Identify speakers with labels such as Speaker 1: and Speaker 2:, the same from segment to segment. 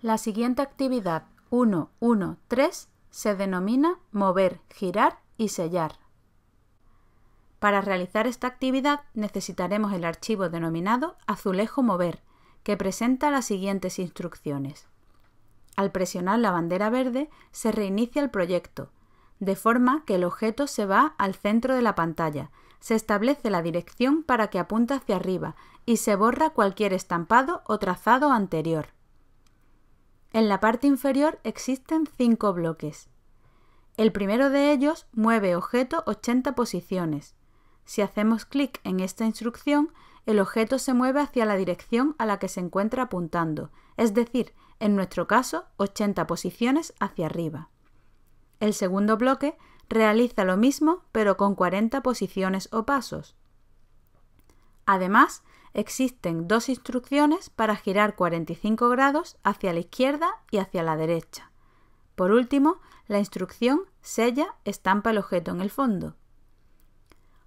Speaker 1: La siguiente actividad 1.1.3 se denomina mover, girar y sellar. Para realizar esta actividad necesitaremos el archivo denominado azulejo mover, que presenta las siguientes instrucciones. Al presionar la bandera verde se reinicia el proyecto, de forma que el objeto se va al centro de la pantalla, se establece la dirección para que apunte hacia arriba y se borra cualquier estampado o trazado anterior. En la parte inferior existen cinco bloques. El primero de ellos mueve objeto 80 posiciones. Si hacemos clic en esta instrucción, el objeto se mueve hacia la dirección a la que se encuentra apuntando, es decir, en nuestro caso, 80 posiciones hacia arriba. El segundo bloque realiza lo mismo pero con 40 posiciones o pasos. Además, existen dos instrucciones para girar 45 grados hacia la izquierda y hacia la derecha. Por último, la instrucción sella estampa el objeto en el fondo.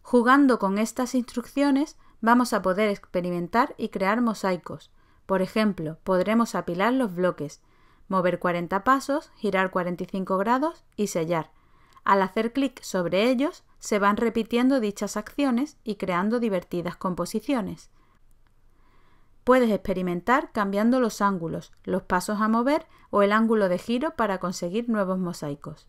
Speaker 1: Jugando con estas instrucciones vamos a poder experimentar y crear mosaicos. Por ejemplo, podremos apilar los bloques, mover 40 pasos, girar 45 grados y sellar. Al hacer clic sobre ellos, se van repitiendo dichas acciones y creando divertidas composiciones. Puedes experimentar cambiando los ángulos, los pasos a mover o el ángulo de giro para conseguir nuevos mosaicos.